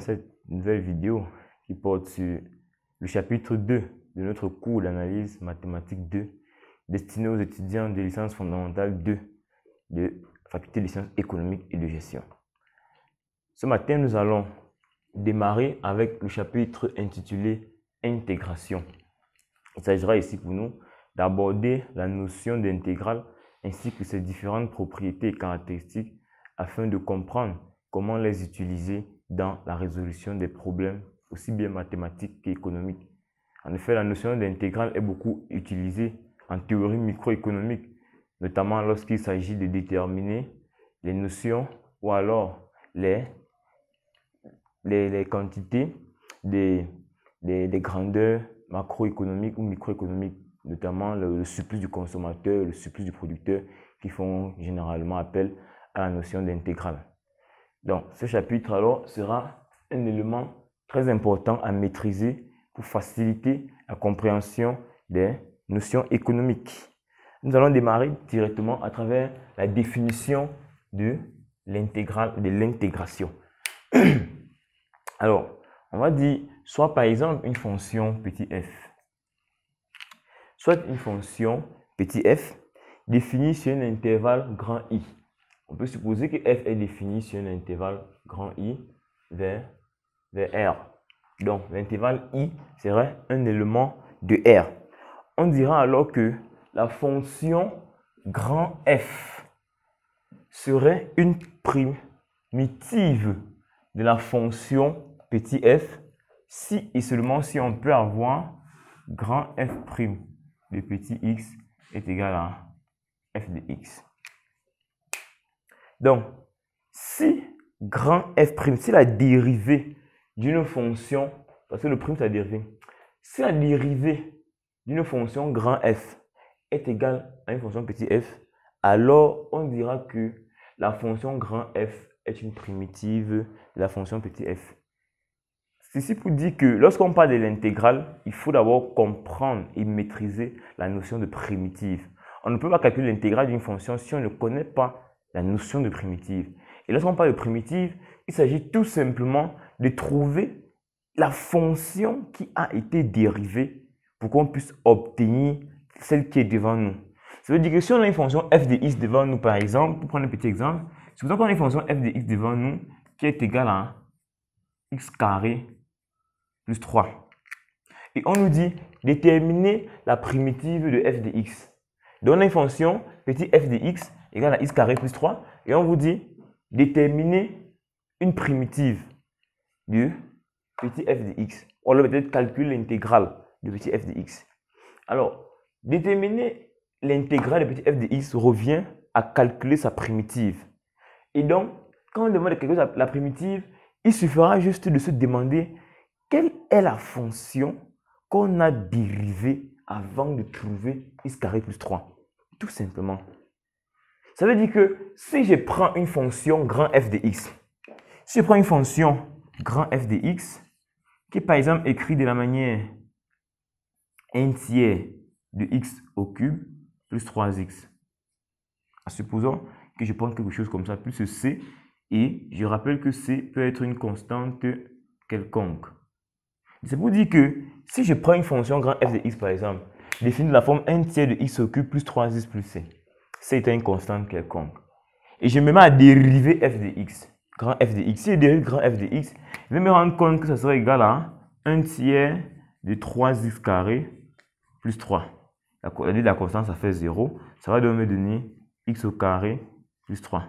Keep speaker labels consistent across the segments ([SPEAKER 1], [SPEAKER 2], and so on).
[SPEAKER 1] cette nouvelle vidéo qui porte sur le chapitre 2 de notre cours d'analyse mathématique 2 destiné aux étudiants de licence fondamentale 2 de faculté de sciences économiques et de gestion. Ce matin, nous allons démarrer avec le chapitre intitulé Intégration. Il s'agira ici pour nous d'aborder la notion d'intégrale ainsi que ses différentes propriétés et caractéristiques afin de comprendre comment les utiliser dans la résolution des problèmes, aussi bien mathématiques qu'économiques. En effet, la notion d'intégrale est beaucoup utilisée en théorie microéconomique, notamment lorsqu'il s'agit de déterminer les notions ou alors les, les, quantités des, des, grandeurs macroéconomiques ou microéconomiques, notamment le, le surplus du consommateur, le surplus du producteur, qui font généralement appel à la notion d'intégrale. Donc, ce chapitre alors sera un élément très important à maîtriser pour faciliter la compréhension des notions économiques. Nous allons démarrer directement à travers la définition de l'intégrale de l'intégration. Alors, on va dire soit par exemple une fonction petit f, soit une fonction petit f définie sur un intervalle grand i on peut supposer que f est défini sur un intervalle grand I vers, vers R. Donc, l'intervalle I serait un élément de R. On dira alors que la fonction grand F serait une primitive de la fonction petit f si et seulement si on peut avoir grand f' prime de petit x est égal à f de x. Donc, si grand f prime, si la dérivée d'une fonction, parce que le prime c'est la dérivée, si la dérivée d'une fonction grand f est égale à une fonction petit f, alors on dira que la fonction grand f est une primitive de la fonction petit f. Ceci pour dire que lorsqu'on parle de l'intégrale, il faut d'abord comprendre et maîtriser la notion de primitive. On ne peut pas calculer l'intégrale d'une fonction si on ne connaît pas la notion de primitive. Et lorsqu'on parle de primitive, il s'agit tout simplement de trouver la fonction qui a été dérivée pour qu'on puisse obtenir celle qui est devant nous. Ça veut dire que si on a une fonction f de x devant nous, par exemple, pour prendre un petit exemple, supposons qu'on a une fonction f de x devant nous qui est égale à x carré plus 3. Et on nous dit déterminer la primitive de f de x. Donc on a une fonction petit f de x égal à x carré plus 3. Et on vous dit, déterminer une primitive du petit f de x. On va peut-être calculer l'intégrale de petit f de x. Alors, déterminer l'intégrale de petit f de x revient à calculer sa primitive. Et donc, quand on demande à la primitive, il suffira juste de se demander quelle est la fonction qu'on a dérivée avant de trouver x carré plus 3. Tout simplement. Ça veut dire que si je prends une fonction grand f de x, si je prends une fonction grand f de x, qui est par exemple écrite de la manière 1 tiers de x au cube plus 3x, en supposant que je prends quelque chose comme ça, plus c, et je rappelle que c peut être une constante quelconque. C'est pour dire que si je prends une fonction grand f de x par exemple, définie de la forme 1 tiers de x au cube plus 3x plus c, c'est une constante quelconque. Et je me mets à dériver f de x. Grand f de x. Si je dérive grand f de x, je vais me rendre compte que ça serait égal à 1 tiers de 3x carré plus 3. La, la constante, ça fait 0. Ça va me donner x au carré plus 3.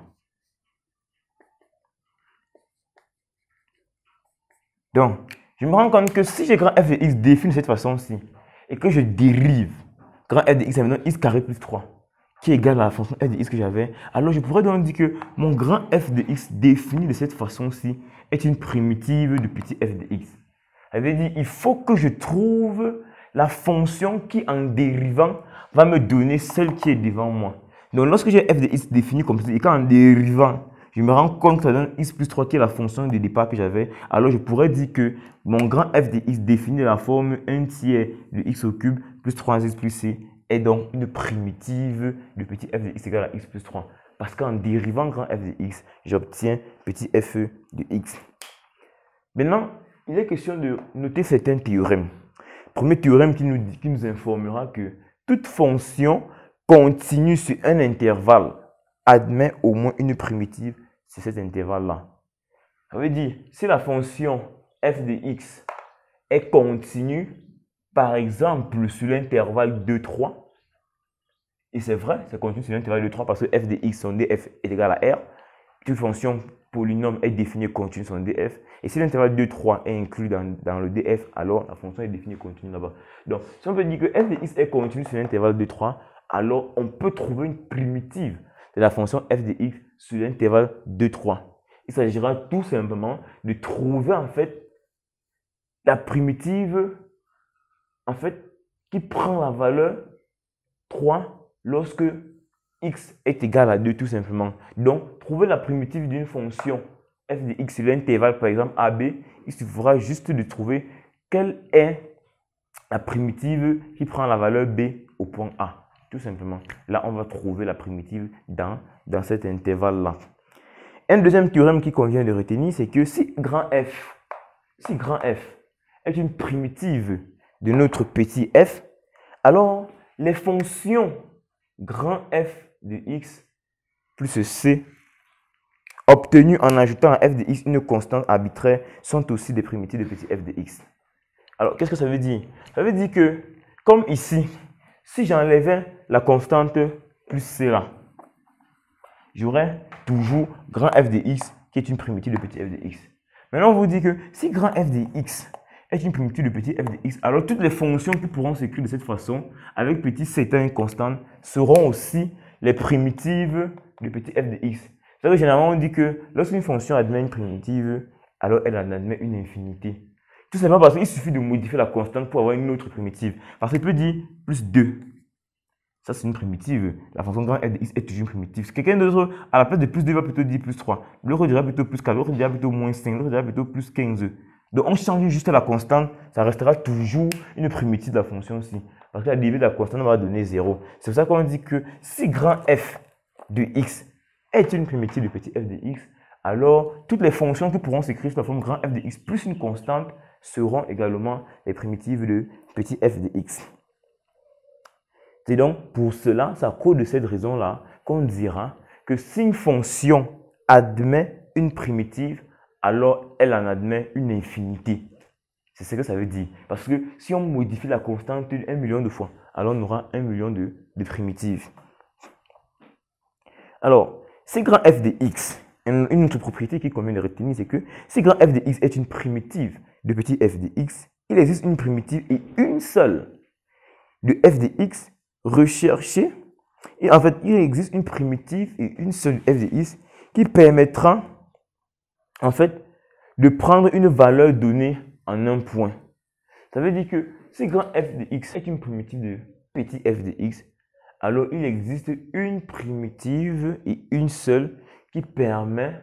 [SPEAKER 1] Donc, je me rends compte que si j'ai grand f de x défini de cette façon-ci, et que je dérive grand f de x, ça me donne x carré plus 3 qui est égale à la fonction f de x que j'avais, alors je pourrais donc dire que mon grand f de x défini de cette façon-ci est une primitive du petit f de x. Elle veut il faut que je trouve la fonction qui, en dérivant, va me donner celle qui est devant moi. Donc, lorsque j'ai f de x défini comme ça, et qu'en dérivant, je me rends compte que ça donne x plus 3 qui est la fonction de départ que j'avais, alors je pourrais dire que mon grand f de x de la forme 1 tiers de x au cube plus 3x plus c est donc une primitive de petit f de x égale à x plus 3. Parce qu'en dérivant grand f de x, j'obtiens petit f e de x. Maintenant, il est question de noter certains théorèmes. Premier théorème qui nous, qui nous informera que toute fonction continue sur un intervalle admet au moins une primitive sur cet intervalle-là. Ça veut dire, si la fonction f de x est continue par exemple, sur l'intervalle 2, 3, et c'est vrai, ça continue sur l'intervalle de 3 parce que f de x son df est égal à r. Toute fonction polynôme est définie continue sur df. Et si l'intervalle de 3 est inclus dans, le df, alors la fonction est définie continue là-bas. Donc, si on veut dire que f de x est continue sur l'intervalle de 3, alors on peut trouver une primitive de la fonction f de x sur l'intervalle de 3. Il s'agira tout simplement de trouver en fait la primitive en fait, qui prend la valeur 3 lorsque x est égal à 2 tout simplement. Donc, trouver la primitive d'une fonction f de x sur l'intervalle, par exemple, ab, il suffira juste de trouver quelle est la primitive qui prend la valeur b au point a. Tout simplement. Là, on va trouver la primitive dans, cet intervalle-là. Un deuxième théorème qui convient de retenir, c'est que si grand f, si grand f est une primitive de notre petit f, alors les fonctions grand f de x plus c obtenues en ajoutant à f de x une constante arbitraire sont aussi des primitives de petit f de x. Alors, qu'est-ce que ça veut dire Ça veut dire que, comme ici, si j'enlevais la constante plus c là, j'aurais toujours grand f de x qui est une primitive de petit f de x. Maintenant, on vous dit que si grand f de x est une primitive de petit f de x. Alors toutes les fonctions qui pourront s'écrire de cette façon, avec petit c étant constante, seront aussi les primitives de petit f de x. C'est-à-dire que généralement on dit que lorsqu'une fonction admet une primitive, alors elle en admet une infinité. Tout simplement parce qu'il suffit de modifier la constante pour avoir une autre primitive. Parce qu'il peut dire plus 2. Ça, c'est une primitive. La fonction grand f de x est toujours une primitive. Si quelqu'un d'autre, à la place de plus 2, va plutôt dire plus 3. L'autre dira plutôt plus 4, l'autre dira plutôt moins 5, l'autre dira plutôt plus 15. Donc, on change juste la constante, ça restera toujours une primitive de la fonction aussi. Parce que la dérivée de la constante va donner 0. C'est pour ça qu'on dit que si grand f de x est une primitive de petit f de x, alors toutes les fonctions qui pourront s'écrire sous la forme grand f de x plus une constante seront également les primitives de petit f de x. C'est donc pour cela, c'est à cause de cette raison-là qu'on dira que si une fonction admet une primitive, alors elle en admet une infinité. C'est ce que ça veut dire. Parce que si on modifie la constante un million de fois, alors on aura un million de, primitives. Alors, si grand f de x, une autre propriété qui convient de retenir, c'est que si grand f de est une primitive de petit f de il existe une primitive et une seule de f de x recherchée. Et en fait, il existe une primitive et une seule de f de qui permettra en fait, de prendre une valeur donnée en un point. Ça veut dire que si grand f de x est une primitive de petit f de x, alors il existe une primitive et une seule qui permet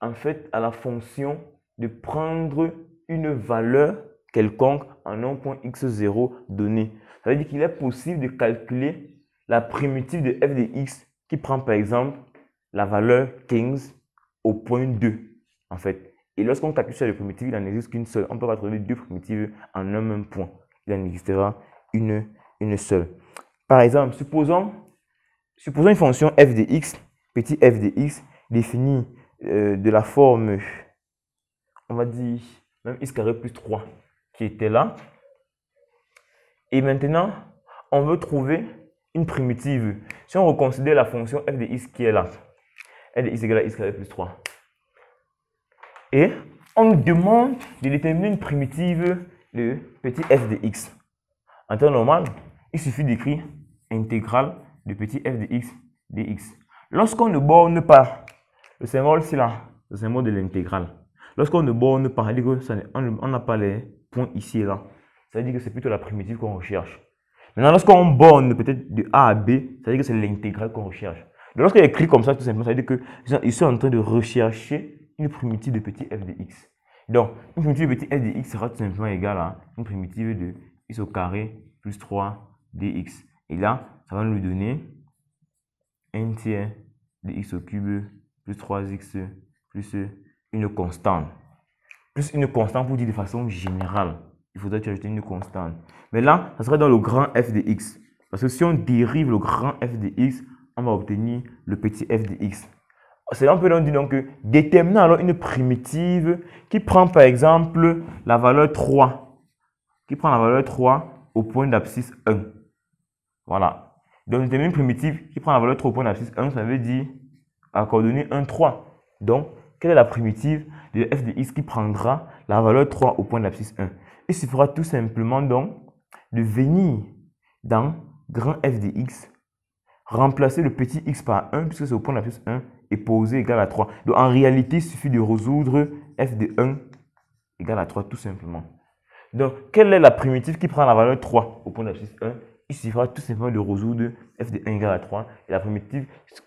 [SPEAKER 1] en fait à la fonction de prendre une valeur quelconque en un point x0 donné. Ça veut dire qu'il est possible de calculer la primitive de f de x qui prend par exemple la valeur 15 au point 2 en fait. Et lorsqu'on calcule sur les primitives, il n'en existe qu'une seule. On ne peut pas trouver deux primitives en un même point. Il en existera une, une seule. Par exemple, supposons, supposons une fonction f de x, petit f de x, définie euh, de la forme, on va dire, même x plus 3, qui était là. Et maintenant, on veut trouver une primitive. Si on reconsidère la fonction f de x qui est là, f de x égale à x plus 3. Et on nous demande de déterminer une primitive de petit f de x. En temps normal, il suffit d'écrire intégrale de petit f de x dx. Lorsqu'on ne borne pas, le symbole c'est là, le symbole de l'intégrale. Lorsqu'on ne borne pas, on n'a pas les points ici et là. Ça veut dire que c'est plutôt la primitive qu'on recherche. Maintenant, lorsqu'on borne peut-être de A à B, ça veut dire que c'est l'intégrale qu'on recherche. Lorsqu'on écrit comme ça, tout simplement, ça veut dire qu'ils sont en train de rechercher une primitive de petit f de x. Donc, une primitive de petit f de x sera tout simplement égale à une primitive de x au carré plus 3 dx. Et là, ça va nous donner 1 tiers de x au cube plus 3x plus une constante. Plus une constante pour dire de façon générale. Il faudrait ajouter une constante. Mais là, ça serait dans le grand f de x. Parce que si on dérive le grand f de x, on va obtenir le petit f de x c'est on peut donc dire que déterminer alors une primitive qui prend par exemple la valeur 3, qui prend la valeur 3 au point d'abscisse 1. Voilà. Donc déterminer une primitive qui prend la valeur 3 au point d'abscisse 1, ça veut dire à coordonnées 1, 3. Donc, quelle est la primitive de f de x qui prendra la valeur 3 au point d'abscisse 1 Il suffira tout simplement donc de venir dans grand f de x, remplacer le petit x par 1 puisque c'est au point d'abscisse 1 posé égal à 3. Donc en réalité, il suffit de résoudre f de 1 égale à 3 tout simplement. Donc, quelle est la primitive qui prend la valeur 3 au point d'abscisse 1 Il suffira tout simplement de résoudre f de 1 égale à 3. Et la primitive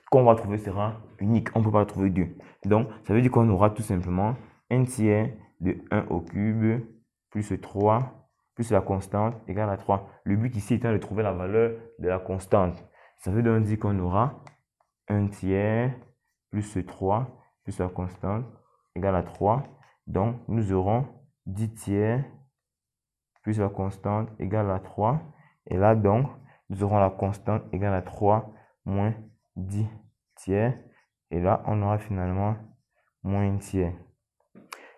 [SPEAKER 1] qu'on va trouver sera unique. On ne peut pas trouver 2. Donc, ça veut dire qu'on aura tout simplement 1 tiers de 1 au cube plus 3 plus la constante égale à 3. Le but ici étant de trouver la valeur de la constante. Ça veut donc dire qu'on aura 1 tiers plus 3 plus la constante égale à 3. Donc, nous aurons 10 tiers plus la constante égale à 3. Et là, donc, nous aurons la constante égale à 3 moins 10 tiers. Et là, on aura finalement moins 1 tiers.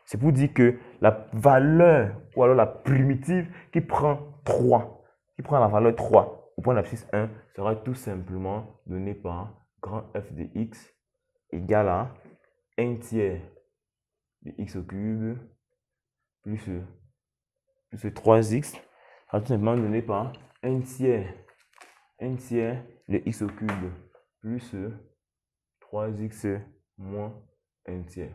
[SPEAKER 1] C'est pour dire que la valeur, ou alors la primitive qui prend 3, qui prend la valeur 3 au point d'abscisse 1, sera tout simplement donnée par grand f de x égal à 1 tiers de x au cube plus, plus 3x. Ça va tout simplement donné par 1 tiers, de x au cube plus 3x moins 1 tiers.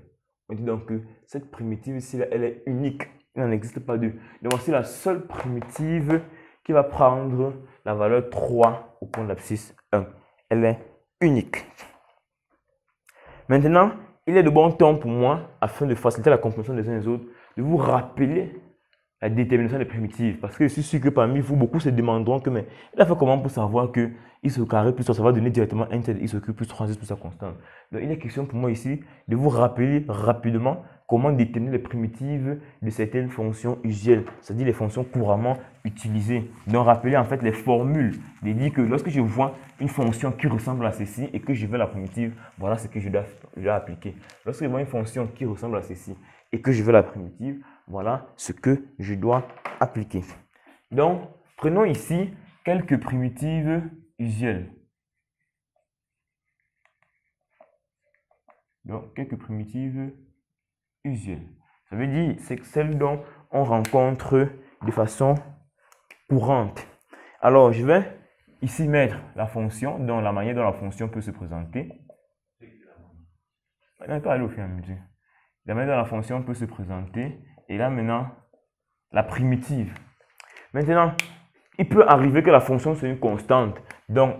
[SPEAKER 1] On dit donc que cette primitive ici, elle est unique. Il n'en existe pas deux. Donc voici la seule primitive qui va prendre la valeur 3 au point d'abscisse 1. Elle est unique. Maintenant, il est de bon temps pour moi, afin de faciliter la compréhension des uns et des autres, de vous rappeler la détermination des primitives. Parce que je suis sûr que parmi vous, beaucoup se demanderont que, mais la a comment pour savoir que il se carré plus ça va donner directement un tel il au plus 3 plus sa constante. Donc il est question pour moi ici de vous rappeler rapidement comment déterminer les primitives de certaines fonctions usuelles, c'est-à-dire les fonctions couramment utilisées. Donc rappeler en fait les formules, de dire que lorsque je vois une fonction qui ressemble à ceci et que je veux la primitive, voilà ce que je dois, appliquer. Lorsque je vois une fonction qui ressemble à ceci et que je veux la primitive, voilà ce que je dois appliquer. Donc, prenons ici quelques primitives usuelles. Donc, quelques primitives usuelles. Ça veut dire, c'est celles dont on rencontre de façon courante. Alors, je vais ici mettre la fonction, dans la manière dont la fonction peut se présenter. On pas aller au fur et La manière dont la fonction peut se présenter, et là, maintenant, la primitive. Maintenant, il peut arriver que la fonction, soit une constante. Donc,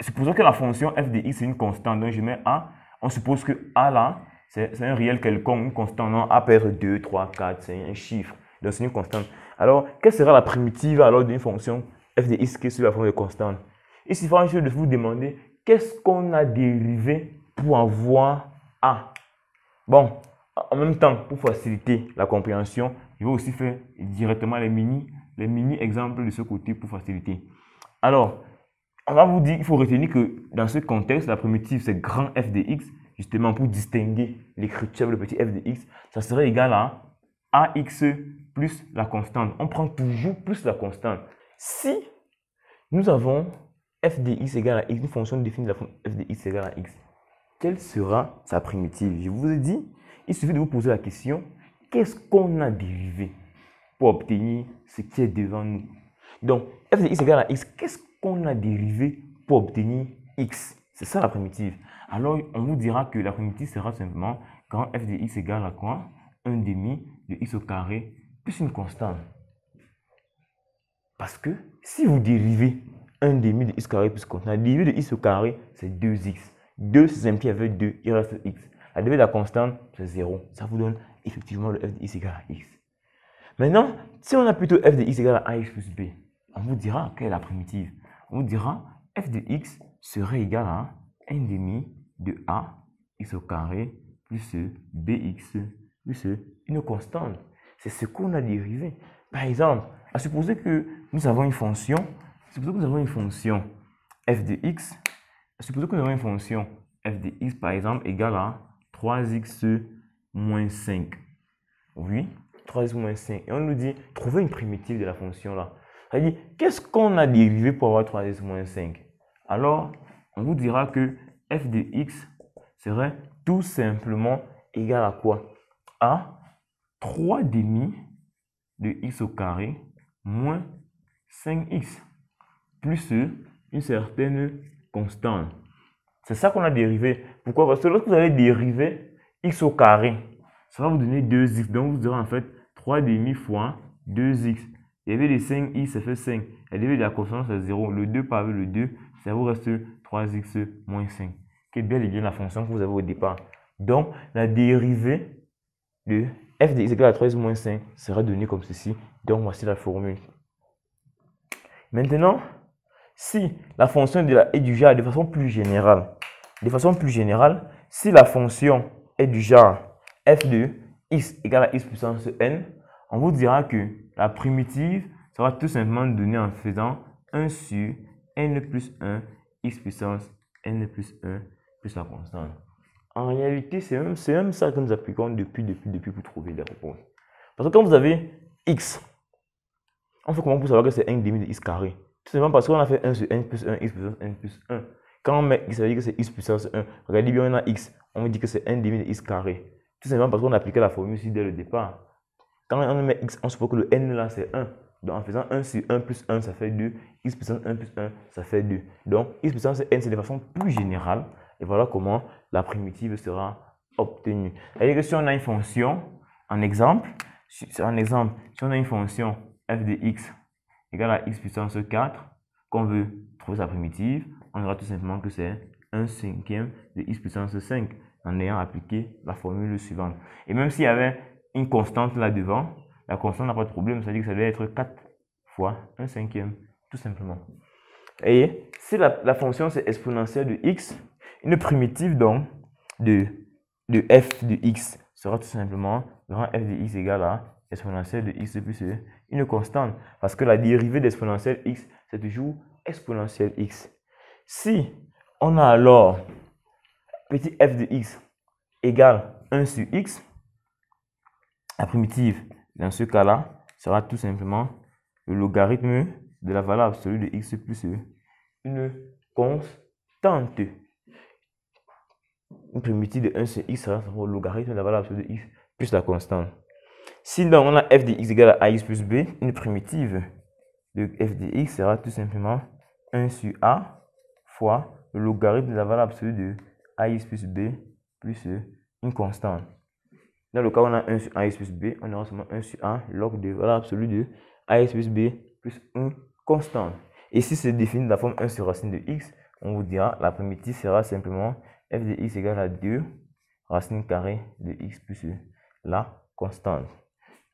[SPEAKER 1] supposons que la fonction f de x, est une constante. Donc, je mets a. On suppose que a, là, c'est un réel quelconque, une constante. Non, a peut être 2, 3, 4, c'est un chiffre. Donc, c'est une constante. Alors, quelle sera la primitive alors d'une fonction f de x qui est sur la forme de constante Il suffit juste de vous demander qu'est-ce qu'on a dérivé pour avoir a. Bon, en même temps, pour faciliter la compréhension, je vais aussi faire directement les mini, les mini exemples de ce côté pour faciliter. Alors, on va vous dire, il faut retenir que dans ce contexte, la primitive, c'est grand f de x, justement pour distinguer l'écriture le petit f de x, ça serait égal à ax plus la constante. On prend toujours plus la constante. Si nous avons f de x égale à x, une fonction définie de la fonction f de x égale à x, quelle sera sa primitive Je vous ai dit, il suffit de vous poser la question, qu'est-ce qu'on a dérivé pour obtenir ce qui est devant nous Donc, f de x égale à x, qu'est-ce qu'on a dérivé pour obtenir x C'est ça la primitive. Alors, on vous dira que la primitive sera simplement quand f de x égale à quoi 1 demi de x au carré plus une constante. Parce que si vous dérivez 1 demi de x au carré plus constante, la dérivée de x au carré, c'est 2x. 2 un simplifie avec 2, il reste x. La la constante, c'est 0. Ça vous donne effectivement le f de x égale à x. Maintenant, si on a plutôt f de x égale à ax plus b, on vous dira quelle est la primitive. On vous dira f de x serait égal à 1 demi de a x au carré plus bx plus une constante. C'est ce qu'on a dérivé. Par exemple, à supposer que nous avons une fonction, supposons que nous avons une fonction f de x, supposons que nous avons une fonction f de x par exemple égale à 3x moins 5. Oui, 3x moins 5. Et on nous dit, trouvez une primitive de la fonction là. Ça dit, qu'est-ce qu'on a dérivé pour avoir 3x moins 5 Alors, on vous dira que f de x serait tout simplement égal à quoi À 3 demi de x au carré moins 5x plus une certaine constante. C'est ça qu'on a dérivé. Pourquoi Parce que lorsque vous allez dériver x au carré, ça va vous donner 2x. Donc vous aurez en fait 3 3,5 fois 2x. Élevé de 5 x ça fait 5. Élevé de la constante, c'est 0. Le 2 par le 2, ça vous reste 3x moins 5. quelle est bien la fonction que vous avez au départ. Donc, la dérivée de f de x égale à 3x moins 5 sera donnée comme ceci. Donc, voici la formule. Maintenant, si la fonction de la est du genre de façon plus générale, de façon plus générale, si la fonction est du genre f de x égale à x puissance n, on vous dira que la primitive sera tout simplement donnée en faisant 1 sur n plus 1 x puissance n plus 1 plus la constante. En réalité, c'est même, même, ça que nous appliquons depuis, depuis, depuis pour trouver les réponses. Parce que quand vous avez x, on fait comment pour savoir que c'est 1 demi de x carré Tout simplement parce qu'on a fait 1 sur n plus 1 x puissance n plus 1. Quand x, ça veut dire que c'est x puissance 1. Regardez bien, on a x. On me dit que c'est 1 demi de x carré. Tout simplement parce qu'on appliqué la formule ici dès le départ. Quand on met x, on suppose que le n là, c'est 1. Donc en faisant 1 sur 1 plus 1, ça fait 2. x puissance 1 plus 1, ça fait 2. Donc x puissance n, c'est de façon plus générale. Et voilà comment la primitive sera obtenue. C'est-à-dire que si on a une fonction, en exemple, un exemple, si on a une fonction f de x égale à x puissance 4, qu'on veut pour sa primitive, on aura tout simplement que c'est 1 cinquième de x puissance 5 en ayant appliqué la formule suivante. Et même s'il y avait une constante là-devant, la constante n'a pas de problème, ça veut dire que ça doit être 4 fois 1 cinquième, tout simplement. Et si la, fonction c'est exponentielle de x, une primitive donc de, de f de x sera tout simplement grand f de x égale à exponentielle de x plus e, une constante. Parce que la dérivée d'exponentielle x, c'est toujours exponentielle x. Si on a alors petit f de x égale 1 sur x, la primitive, dans ce cas-là, sera tout simplement le logarithme de la valeur absolue de x plus e, Une constante. Une primitive de 1 sur x sera le logarithme de la valeur absolue de x plus la constante. Si on a f de x égale à ax plus b, une primitive de f de x sera tout simplement 1 sur a fois le logarithme de la valeur absolue de ax plus b plus une constante. Dans le cas où on a 1 sur ax plus b, on aura seulement 1 sur a log de la valeur absolue de ax plus b plus une constante. Et si c'est défini de la forme 1 sur racine de x, on vous dira la primitive sera simplement f de x égale à 2 racine carrée de x plus la constante.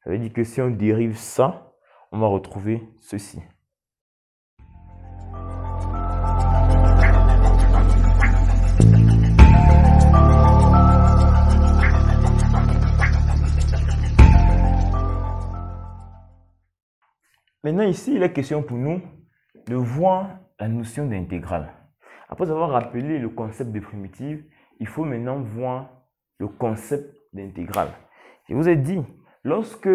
[SPEAKER 1] Ça veut dire que si on dérive ça, on va retrouver ceci. Maintenant, ici, il est question pour nous de voir la notion d'intégrale. Après avoir rappelé le concept de primitive, il faut maintenant voir le concept d'intégrale. Je vous ai dit, lorsque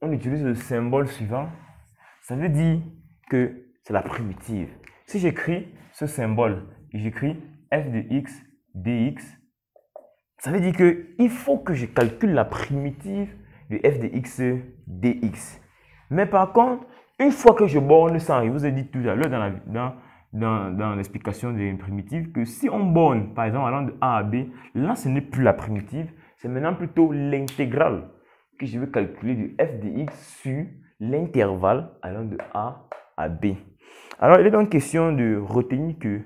[SPEAKER 1] on utilise le symbole suivant, ça veut dire que c'est la primitive. Si j'écris ce symbole, j'écris f de x dx, ça veut dire qu'il faut que je calcule la primitive de f de x dx. Mais par contre, une fois que je borne ça, je vous ai dit tout à l'heure dans, l'explication des primitives que si on borne, par exemple, allant de A à B, là, ce n'est plus la primitive, c'est maintenant plutôt l'intégrale que je veux calculer du f de sur l'intervalle allant de A à B. Alors, il est donc question de retenir que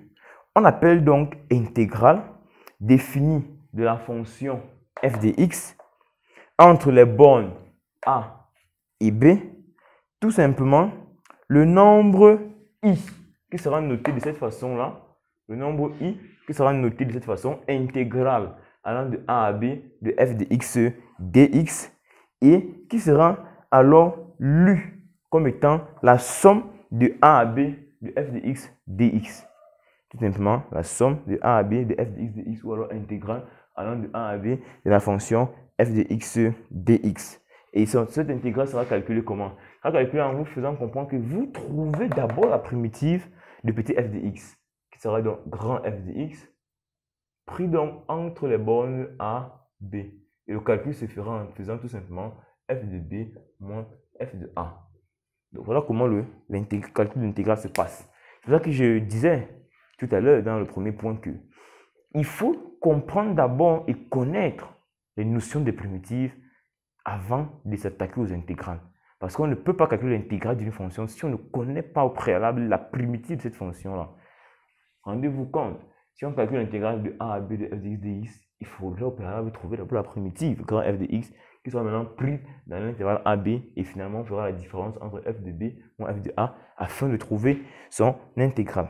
[SPEAKER 1] on appelle donc intégrale définie de la fonction f de entre les bornes A et B tout simplement le nombre i qui sera noté de cette façon-là, le nombre i qui sera noté de cette façon intégrale allant de a à b de f de x dx et qui sera alors lu comme étant la somme de a à b de f de x dx. Tout simplement, la somme de a à b de f de x dx ou alors intégrale allant de a à b de la fonction f de x dx. Et cette intégrale sera calculée comment Elle Sera calculée en vous faisant comprendre que vous trouvez d'abord la primitive de petit f de x, qui sera donc grand f de x, pris donc entre les bornes a, b. Et le calcul se fera en faisant tout simplement f de b moins f de a. Donc voilà comment le calcul d'intégrale se passe. C'est ça que je disais tout à l'heure dans le premier point que il faut comprendre d'abord et connaître les notions des primitives avant de s'attaquer aux intégrales. Parce qu'on ne peut pas calculer l'intégrale d'une fonction si on ne connaît pas au préalable la primitive de cette fonction-là. Rendez-vous compte, si on calcule l'intégrale de a à b de f de x x, il faudrait au préalable trouver la primitive, grand f de x, qui soit maintenant pris dans l'intervalle b, et finalement on fera la différence entre f de b moins f de a afin de trouver son intégrale.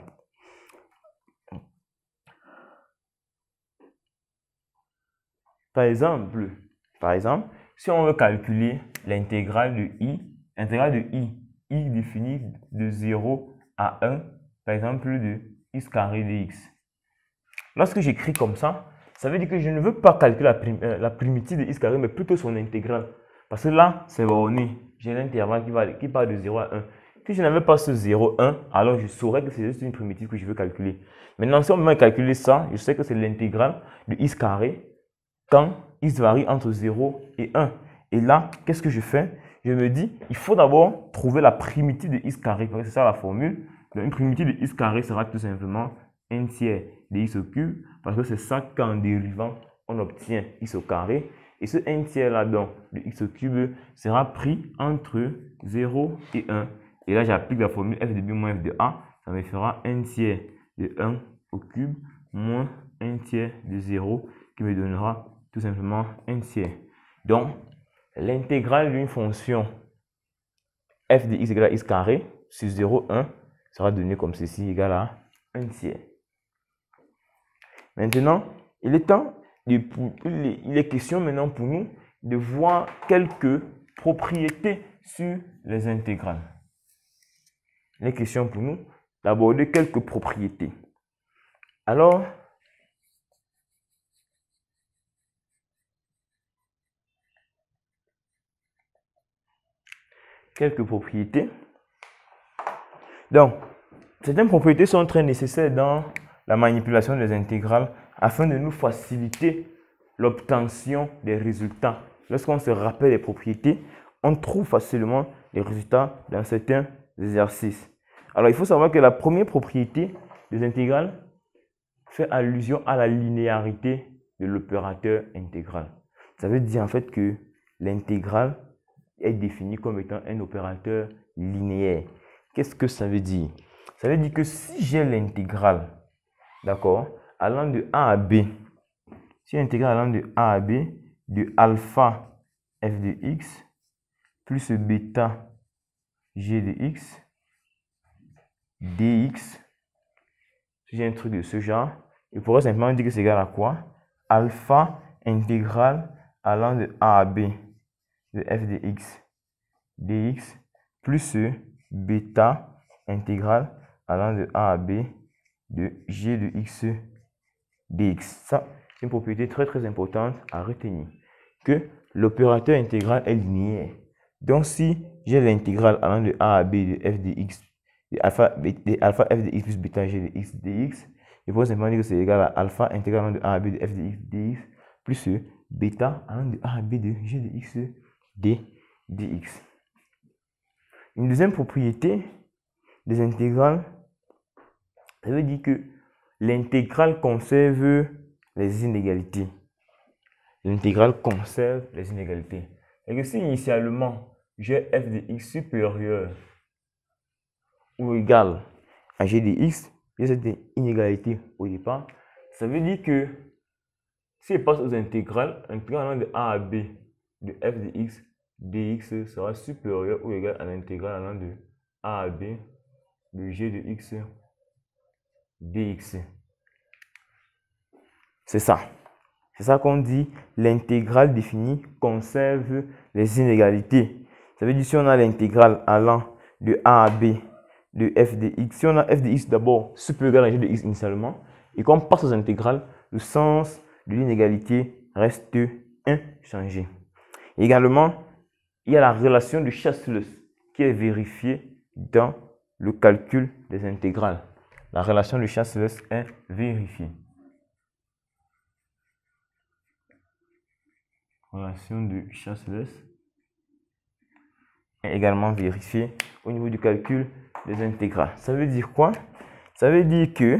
[SPEAKER 1] Par exemple, par exemple, si on veut calculer l'intégrale de i, l'intégrale de i, i définie de 0 à 1, par exemple de x carré X. Lorsque j'écris comme ça, ça veut dire que je ne veux pas calculer la, euh, primitive de x carré, mais plutôt son intégrale. Parce que là, c'est borné. J'ai l'intervalle qui, va, qui part de 0 à 1. Si je n'avais pas ce 0, 1, alors je saurais que c'est juste une primitive que je veux calculer. Maintenant, si on veut calculer ça, je sais que c'est l'intégrale de x carré quand x varie entre 0 et 1. Et là, qu'est-ce que je fais Je me dis, il faut d'abord trouver la primitive de x carré, parce que c'est ça la formule. Donc, une primitive de x carré sera tout simplement 1 tiers de x au cube, parce que c'est ça qu'en dérivant, on obtient x au carré. Et ce 1 tiers là, donc, de x au cube, sera pris entre 0 et 1. Et là, j'applique la formule f de b moins f de a. Ça me fera 1 tiers de 1 au cube moins 1 tiers de 0 qui me donnera tout simplement un tiers. Donc, l'intégrale d'une fonction f de x égale à x carré sur 0, 1 sera donnée comme ceci, égale à un tiers. Maintenant, il est temps, il est question maintenant pour nous de voir quelques propriétés sur les intégrales. Il est question pour nous d'aborder quelques propriétés. Alors, quelques propriétés. Donc, certaines propriétés sont très nécessaires dans la manipulation des intégrales afin de nous faciliter l'obtention des résultats. Lorsqu'on se rappelle les propriétés, on trouve facilement les résultats dans certains exercices. Alors, il faut savoir que la première propriété des intégrales fait allusion à la linéarité de l'opérateur intégral. Ça veut dire en fait que l'intégrale est défini comme étant un opérateur linéaire. Qu'est-ce que ça veut dire Ça veut dire que si j'ai l'intégrale, d'accord, allant de A à B, si j'ai l'intégrale allant de A à B, de alpha f de x plus bêta g de x dx, si j'ai un truc de ce genre, il pourrait simplement dire que c'est égal à quoi Alpha intégrale allant de A à B de f de x dx plus e bêta intégrale allant de a à b de g de x e dx. Ça, c'est une propriété très très importante à retenir. Que l'opérateur intégral est linéaire. Donc si j'ai l'intégrale allant de a à b de f de x, de alpha, alpha f de x plus bêta g de x dx, je peux simplement dire que c'est égal à alpha intégrale allant de a à b de f de x dx plus e bêta allant de a à b de g de x dx d dx. Une deuxième propriété des intégrales, ça veut dire que l'intégrale conserve les inégalités. L'intégrale conserve les inégalités. Et que si initialement j'ai f de x supérieur ou égal à g de x, a cette inégalité au départ, ça veut dire que si je passe aux intégrales, intégrale de a à b, de f de x dx sera supérieur ou égal à l'intégrale allant de a à b de g de x dx. C'est ça. C'est ça qu'on dit, l'intégrale définie conserve les inégalités. Ça veut dire si on a l'intégrale allant de a à b de f de x, si on a f de x d'abord supérieur à g de x initialement, et qu'on passe aux intégrales, le sens de l'inégalité reste inchangé. Également, il y a la relation de chasse qui est vérifiée dans le calcul des intégrales. La relation de chasse est vérifiée. Relation de Chasles est également vérifiée au niveau du calcul des intégrales. Ça veut dire quoi Ça veut dire que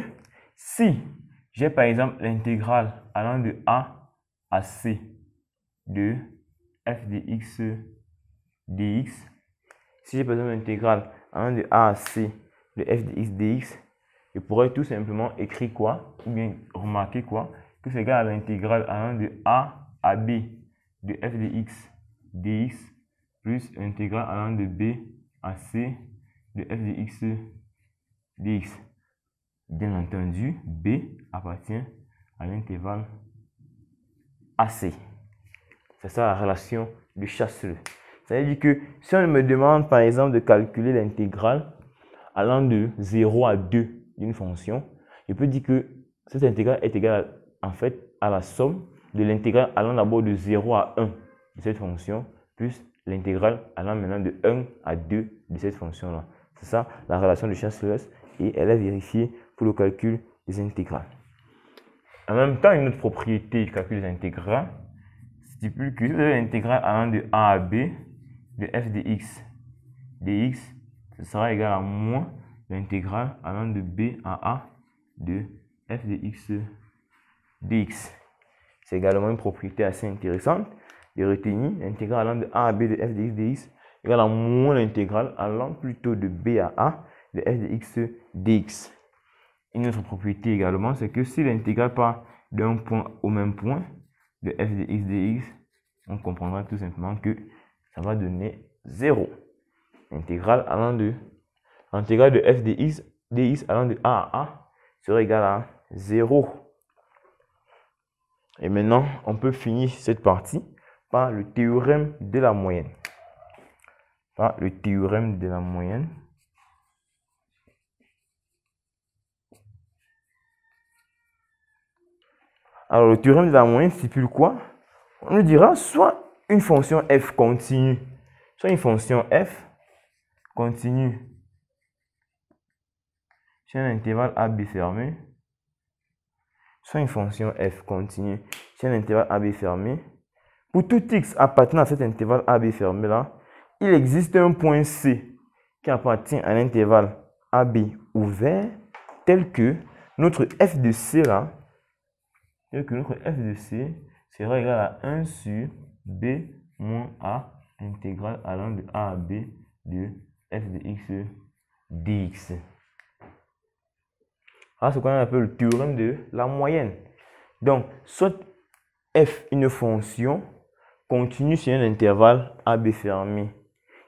[SPEAKER 1] si j'ai par exemple l'intégrale allant de A à C de f dx. Si j'ai besoin d'intégrale l'intégrale allant de a à c de f dx, je pourrais tout simplement écrire quoi Ou bien remarquer quoi Que c'est égal à l'intégrale allant de a à b de f dx plus l'intégrale allant de b à c de f de dx. Bien entendu, b appartient à l'intervalle AC. C'est ça la relation de chasseur. Ça veut dire que si on me demande par exemple de calculer l'intégrale allant de 0 à 2 d'une fonction, je peux dire que cette intégrale est égale en fait à la somme de l'intégrale allant d'abord de 0 à 1 de cette fonction, plus l'intégrale allant maintenant de 1 à 2 de cette fonction-là. C'est ça la relation de Chasles et elle est vérifiée pour le calcul des intégrales. En même temps, une autre propriété du calcul des intégrales, stipule que l'intégrale allant de a à b de f dx dx, ce sera égal à moins l'intégrale allant de b à a de f de dx. C'est également une propriété assez intéressante de retenir l'intégrale allant de a à b de f de dx égale à moins l'intégrale allant plutôt de b à a de f de dx. Une autre propriété également, c'est que si l'intégrale part d'un point au même point, de f de dx, on comprendra tout simplement que ça va donner 0. L'intégrale allant de l'intégrale de f dx, dx allant de a à a sera égale à 0. Et maintenant, on peut finir cette partie par le théorème de la moyenne. Par le théorème de la moyenne. Alors, le théorème de la moyenne stipule quoi On nous dira soit une fonction f continue, soit une fonction f continue sur un intervalle AB fermé, soit une fonction f continue sur un intervalle AB fermé. Pour tout x appartenant à cet intervalle AB fermé là, il existe un point C qui appartient à l'intervalle AB ouvert tel que notre f de C là que notre f de c sera égal à 1 sur b moins a intégrale allant de a à b de f de x dx. Voilà ce qu'on appelle le théorème de la moyenne. Donc, soit f, une fonction, continue sur un intervalle AB fermé.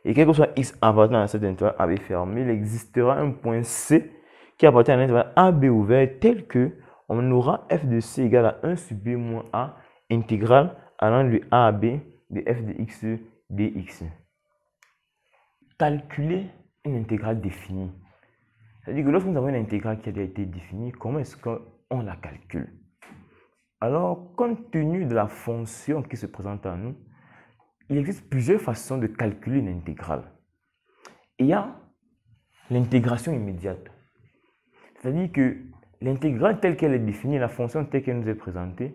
[SPEAKER 1] Et quel que soit x appartenant à cet intervalle AB fermé, il existera un point C qui appartient à l'intervalle AB ouvert tel que on aura f de c égale à 1 sur b moins a intégrale allant de a à b de f de x dx. Calculer une intégrale définie. C'est-à-dire que lorsque nous avons une intégrale qui a été définie, comment est-ce qu'on la calcule Alors, compte tenu de la fonction qui se présente à nous, il existe plusieurs façons de calculer une intégrale. Il y a l'intégration immédiate. C'est-à-dire que l'intégrale telle qu'elle est définie, la fonction telle qu'elle nous est présentée,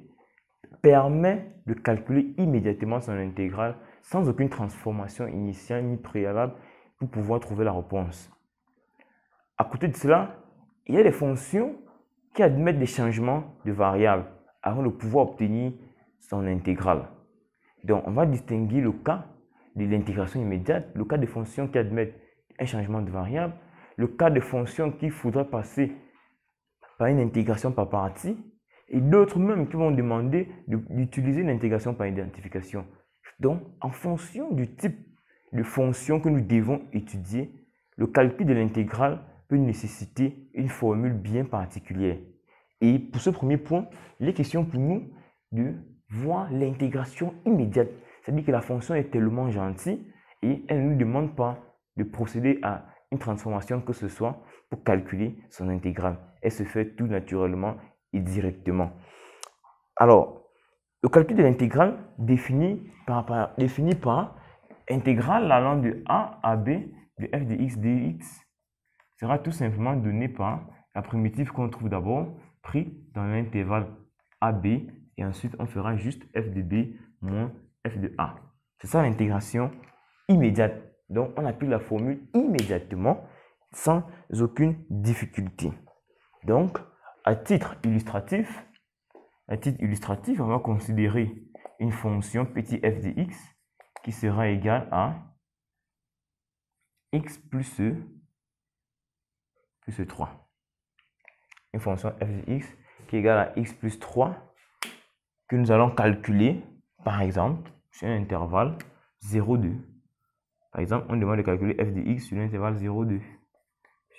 [SPEAKER 1] permet de calculer immédiatement son intégrale sans aucune transformation initiale ni préalable pour pouvoir trouver la réponse. À côté de cela, il y a des fonctions qui admettent des changements de variables avant de pouvoir obtenir son intégrale. Donc, on va distinguer le cas de l'intégration immédiate, le cas de fonctions qui admettent un changement de variable, le cas de fonctions qui faudra passer par une intégration par partie, et d'autres même qui vont demander d'utiliser une intégration par identification. Donc, en fonction du type de fonction que nous devons étudier, le calcul de l'intégrale peut nécessiter une formule bien particulière. Et pour ce premier point, il est question pour nous de voir l'intégration immédiate. C'est-à-dire que la fonction est tellement gentille et elle ne nous demande pas de procéder à une transformation que ce soit, pour calculer son intégrale. Elle se fait tout naturellement et directement. Alors, le calcul de l'intégrale défini par, par, par intégrale allant de a à b de f de x dx sera tout simplement donné par la primitive qu'on trouve d'abord pris dans l'intervalle AB et ensuite on fera juste f de b moins f de a. C'est ça l'intégration immédiate. Donc on appuie la formule immédiatement sans aucune difficulté. Donc, à titre illustratif, à titre illustratif, on va considérer une fonction petit f de x qui sera égale à x plus e plus 3. E une fonction f de x qui est égale à x plus 3 que nous allons calculer, par exemple, sur un intervalle 0,2. Par exemple, on demande de calculer f de x sur l'intervalle 0,2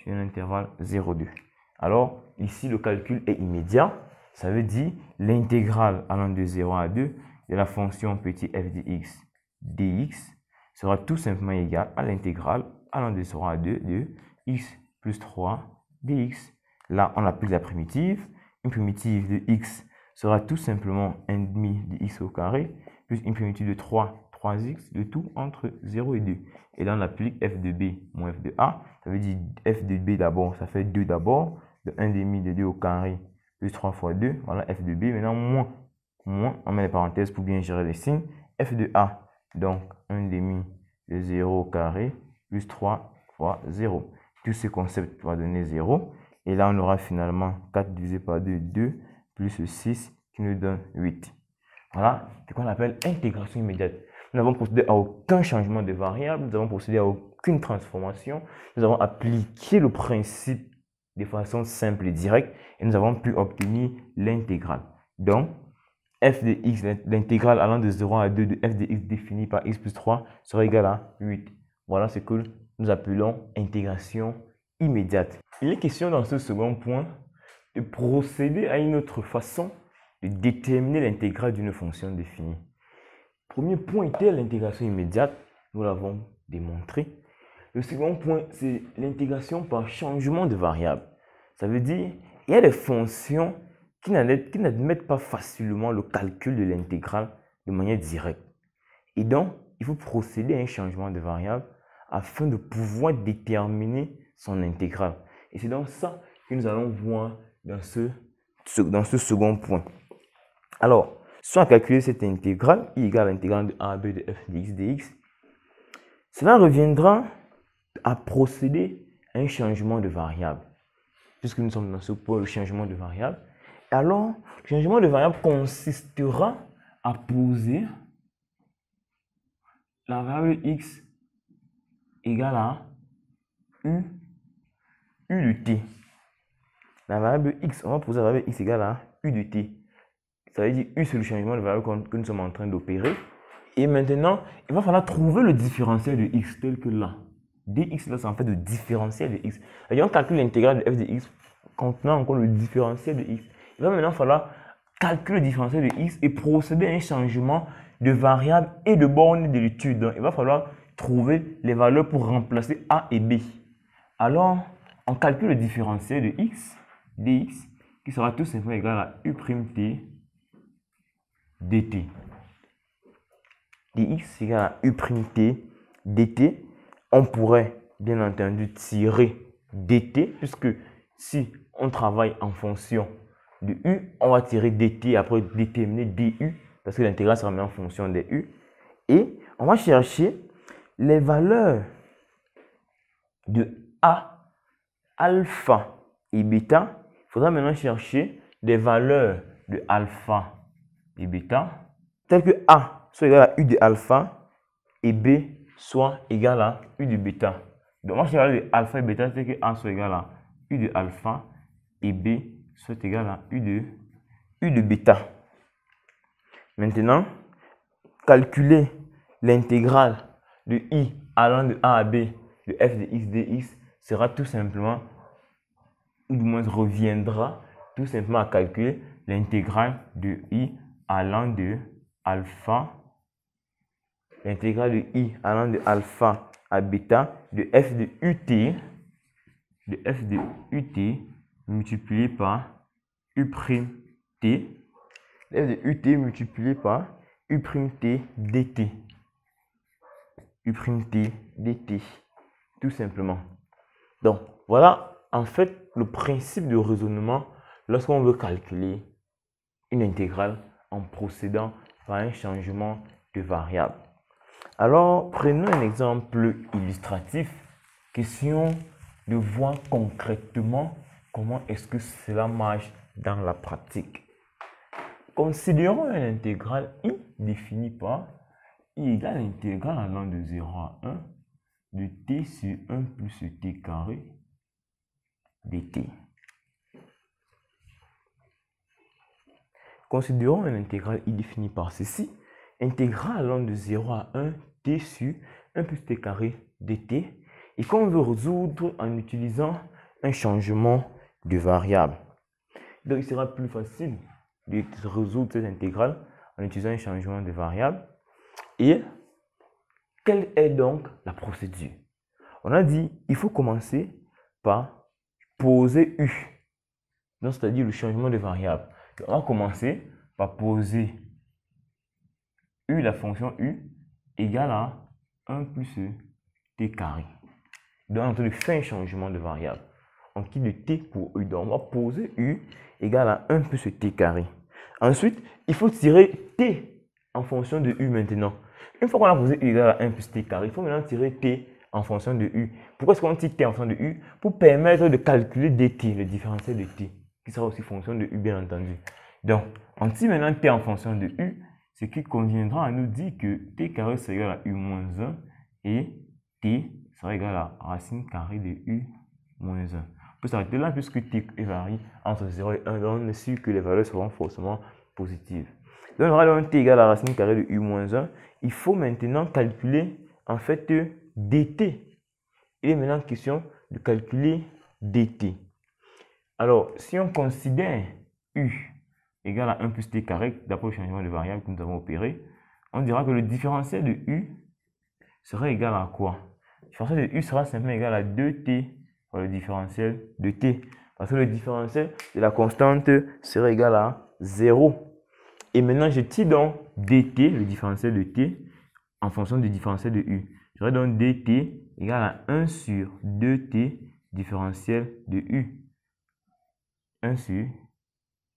[SPEAKER 1] sur un intervalle 0,2. Alors, ici, le calcul est immédiat. Ça veut dire l'intégrale allant de 0 à 2 de la fonction petit f dx dx sera tout simplement égale à l'intégrale allant de 0 à 2 de x plus 3 dx. Là, on applique la primitive. Une primitive de x sera tout simplement 1,5 de x au carré plus une primitive de 3, 3x, de tout entre 0 et 2. Et là, on applique f de b moins f de a ça veut dire f de b d'abord, ça fait 2 d'abord, de 1 demi de 2 au carré, plus 3 fois 2, voilà f de b. Maintenant, moins, moins, on met les parenthèses pour bien gérer les signes, f de a, donc 1 demi de 0 au carré, plus 3 fois 0. Tous ces concepts vont donner 0. Et là, on aura finalement 4 divisé par 2, 2, plus 6, qui nous donne 8. Voilà c'est ce qu'on appelle intégration immédiate. Nous n'avons procédé à aucun changement de variable, nous avons procédé à aucun transformation. Nous avons appliqué le principe de façon simple et directe et nous avons pu obtenir l'intégrale. Donc, f de x, l'intégrale allant de 0 à 2 de f de x définie par x plus 3 sera égale à 8. Voilà ce que nous appelons intégration immédiate. Il est question dans ce second point de procéder à une autre façon de déterminer l'intégrale d'une fonction définie. Premier point était l'intégration immédiate, nous l'avons démontré. Le second point, c'est l'intégration par changement de variable. Ça veut dire, il y a des fonctions qui n'admettent pas facilement le calcul de l'intégrale de manière directe. Et donc, il faut procéder à un changement de variable afin de pouvoir déterminer son intégrale. Et c'est donc ça que nous allons voir dans ce, dans ce second point. Alors, soit calculer cette intégrale, i égale l'intégrale de ab de f dx dx, cela reviendra à procéder à un changement de variable. Puisque nous sommes dans ce le changement de variable. Alors, le changement de variable consistera à poser la variable x égale à u, u de t. La variable x, on va poser la variable x égale à u de t. Ça veut dire u, c'est le changement de variable que nous sommes en train d'opérer. Et maintenant, il va falloir trouver le différentiel de x tel que là dx là, c'est en fait le différentiel de x. Et on calcule l'intégrale de f de x contenant encore le différentiel de x. Il va maintenant falloir calculer le différentiel de x et procéder à un changement de variable et de borne de l'étude. il va falloir trouver les valeurs pour remplacer a et b. Alors, on calcule le différentiel de x, dx, qui sera tout simplement égal à u't dt. dx égal à u't dt on pourrait bien entendu tirer dt, puisque si on travaille en fonction de u, on va tirer dt, après déterminer du, parce que l'intégrale sera en fonction de u. Et on va chercher les valeurs de a, alpha et bêta. Il faudra maintenant chercher des valeurs de alpha et bêta, telles que a soit égal à u de alpha et b soit égal à U de bêta. Donc, moi, je de alpha et bêta, c'est que A soit égal à U de alpha et B soit égal à U de, U de bêta. Maintenant, calculer l'intégrale de I allant de A à B de f de x dx sera tout simplement, ou du moins reviendra tout simplement à calculer l'intégrale de i allant de alpha l'intégrale de i allant de alpha à bêta de f de ut de f de ut multiplié par u' t f de ut multiplié par u' t dt u' t dt tout simplement donc voilà en fait le principe de raisonnement lorsqu'on veut calculer une intégrale en procédant par un changement de variable alors, prenons un exemple illustratif. Question de voir concrètement comment est-ce que cela marche dans la pratique. Considérons une intégrale i définie par i égale l'intégrale allant de 0 à 1 de t sur 1 plus t carré dt. Considérons une intégrale i définie par ceci intégrale allant de 0 à 1 t sur 1 plus t carré dt et qu'on veut résoudre en utilisant un changement de variable. Donc il sera plus facile de résoudre cette intégrale en utilisant un changement de variable. Et quelle est donc la procédure On a dit il faut commencer par poser U, c'est-à-dire le changement de variable. on va commencer par poser U, la fonction U, égale à 1 plus e T carré. Donc, on fait un changement de variable. On quitte de T pour U. Donc, on va poser U égale à 1 plus T carré. Ensuite, il faut tirer T en fonction de U maintenant. Une fois qu'on a posé U égale à 1 plus T carré, il faut maintenant tirer T en fonction de U. Pourquoi est-ce qu'on tire T en fonction de U Pour permettre de calculer dt, le différentiel de T, qui sera aussi fonction de U, bien entendu. Donc, on tire maintenant T en fonction de U, ce qui conviendra à nous dire que t carré sera égal à u moins 1 et t sera égal à racine carrée de u moins 1. On peut s'arrêter là puisque t varie entre 0 et 1, donc on est sûr que les valeurs seront forcément positives. Donc on aura donc t égal à racine carrée de u moins 1. Il faut maintenant calculer en fait dt. Il est maintenant question de calculer dt. Alors, si on considère u égal à 1 plus t carré, d'après le changement de variable que nous avons opéré, on dira que le différentiel de u serait égal à quoi Le différentiel de u sera simplement égal à 2t par le différentiel de t. Parce que le différentiel de la constante serait égal à 0. Et maintenant, je tire donc dt, le différentiel de t, en fonction du différentiel de u. J'aurai donc dt égal à 1 sur 2t différentiel de u. 1 sur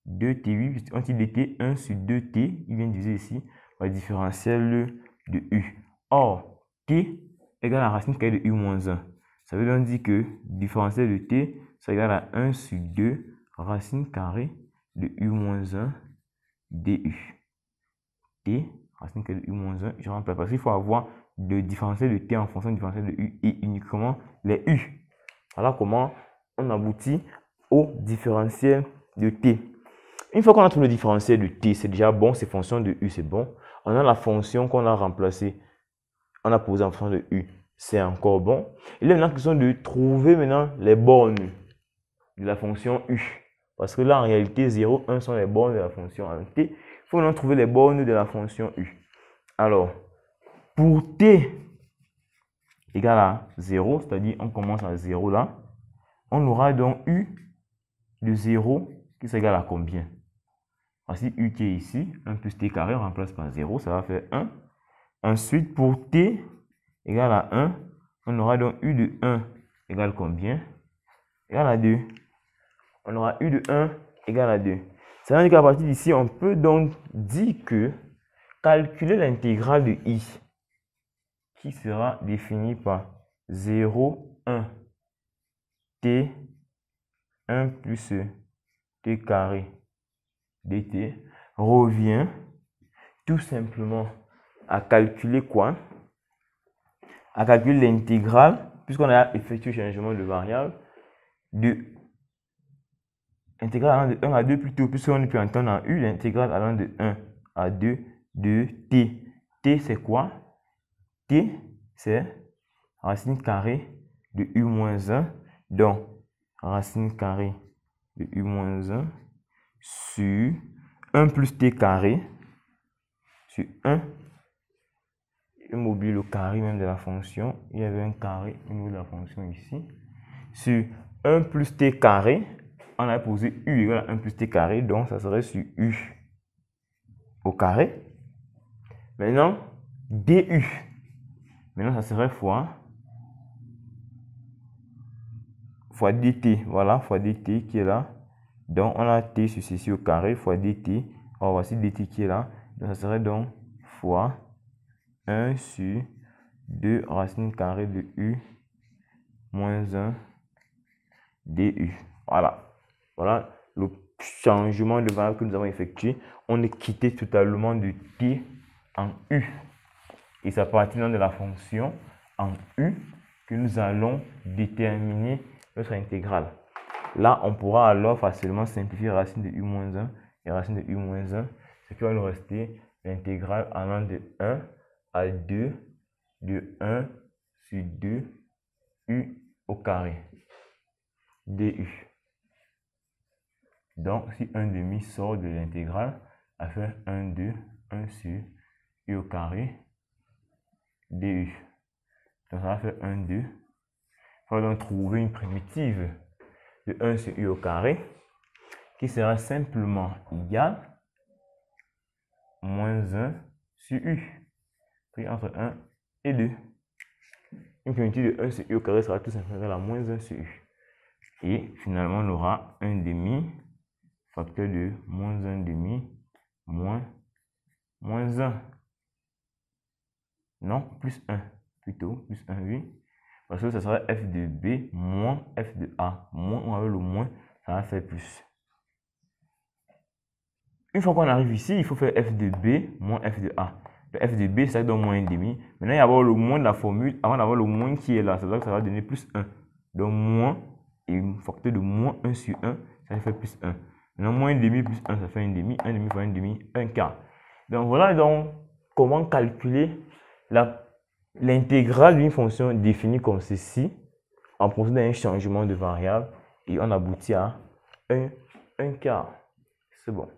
[SPEAKER 1] 2t8, dit était 1 sur 2t, il vient diviser ici par différentiel de u. Or, t égale à la racine carrée de u moins 1. Ça veut donc dire que le différentiel de t, ça égale à 1 sur 2 racine carrée de u moins 1 du. t, racine carrée de u moins 1, je remplace parce qu'il faut avoir le différentiel de t en fonction du différentiel de u et uniquement les u. Voilà comment on aboutit au différentiel de t. Une fois qu'on a trouvé le différentiel de t, c'est déjà bon, c'est fonction de u, c'est bon. On a la fonction qu'on a remplacée, on a posé en fonction de u, c'est encore bon. Il est maintenant question de trouver maintenant les bornes de la fonction u. Parce que là, en réalité, 0, 1 sont les bornes de la fonction en t. Il faut maintenant trouver les bornes de la fonction u. Alors, pour t égale à 0, c'est-à-dire on commence à 0 là, on aura donc u de 0 qui s'égale à combien Voici ah, ut ici, 1 plus t carré, on remplace par 0, ça va faire 1. Ensuite, pour t égale à 1, on aura donc u de 1 égale combien Égale à 2. On aura u de 1 égale à 2. Ça veut dire qu'à partir d'ici, on peut donc dire que calculer l'intégrale de i qui sera définie par 0, 1, t, 1 plus t carré d'été revient tout simplement à calculer quoi À calculer l'intégrale, puisqu'on a effectué le changement de variable, de l'intégrale allant de 1 à 2 plutôt, puisqu'on peut entendre en U, l'intégrale allant de 1 à 2 de T. T c'est quoi T c'est racine carrée de U-1, donc racine carrée de U-1 sur 1 plus t carré sur 1. Je m'oublie le carré même de la fonction. Il y avait un carré au niveau de la fonction ici. Sur 1 plus t carré, on a posé u égale à 1 plus t carré, donc ça serait sur u au carré. Maintenant, du. Maintenant, ça serait fois fois dt. Voilà, fois dt qui est là. Donc, on a t sur ceci au carré fois dt. on oh, voici dt qui est là. Donc, ça serait donc fois 1 sur 2 racine carrée de u moins 1 du. Voilà. Voilà le changement de valeur que nous avons effectué. On est quitté totalement de t en u. Et ça à de la fonction en u que nous allons déterminer notre intégrale. Là, on pourra alors facilement simplifier racine de u-1 et racine de u-1, ce qui va nous rester l'intégrale allant de 1 à 2 de 1 sur 2 u au carré du. Donc, si 1 demi sort de l'intégrale, à faire 1, 2, 1 sur u au carré du. Donc, ça va faire 1, 2. Il donc trouver une primitive de 1 sur u au carré, qui sera simplement égal moins 1 sur u, pris entre 1 et 2. Une quantité de 1 sur u au carré sera tout simplement la moins 1 sur u. Et finalement, on aura 1 demi facteur de moins 1 demi moins, moins 1. Non, plus 1 plutôt, plus 1, oui. Parce que ça serait f de b moins f de a. Moins, on avoir le moins, ça va faire plus. Une fois qu'on arrive ici, il faut faire f de b moins f de a. Le f de b, ça donne moins 1,5. Maintenant, il y a avoir le moins de la formule avant d'avoir le moins qui est là. Ça dire que ça va donner plus 1. Donc, moins et facteur de moins 1 sur 1, ça fait plus 1. Maintenant, moins 1,5 plus 1, ça fait 1,5. 1,5 fois 1,5, 1 quart. Donc, voilà donc comment calculer la L'intégrale d'une fonction définie comme ceci, en à un changement de variable, et on aboutit à un quart. C'est bon.